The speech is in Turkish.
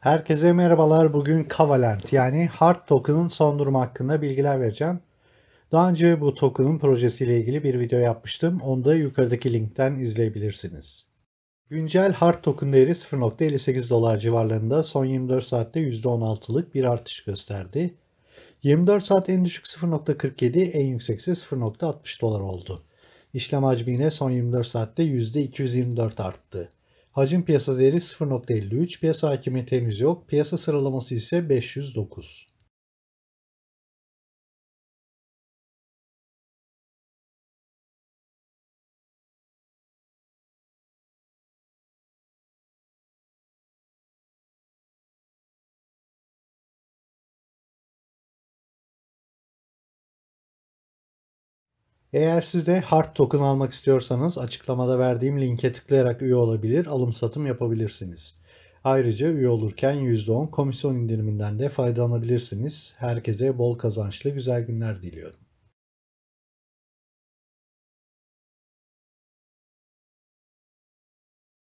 Herkese merhabalar. Bugün Kavalent yani Hard Token'ın son durumu hakkında bilgiler vereceğim. Daha önce bu token'ın projesiyle ilgili bir video yapmıştım. Onu da yukarıdaki linkten izleyebilirsiniz. Güncel Hard Token değeri 0.58 dolar civarlarında son 24 saatte %16'lık bir artış gösterdi. 24 saat en düşük 0.47, en yüksek ise 0.60 dolar oldu. İşlem hacmi yine son 24 saatte %224 arttı. Hacim piyasa değeri 0.53, piyasa hakimiyeti henüz yok, piyasa sıralaması ise 509. Eğer siz de hard token almak istiyorsanız açıklamada verdiğim linke tıklayarak üye olabilir, alım satım yapabilirsiniz. Ayrıca üye olurken %10 komisyon indiriminden de faydalanabilirsiniz. Herkese bol kazançlı güzel günler diliyorum.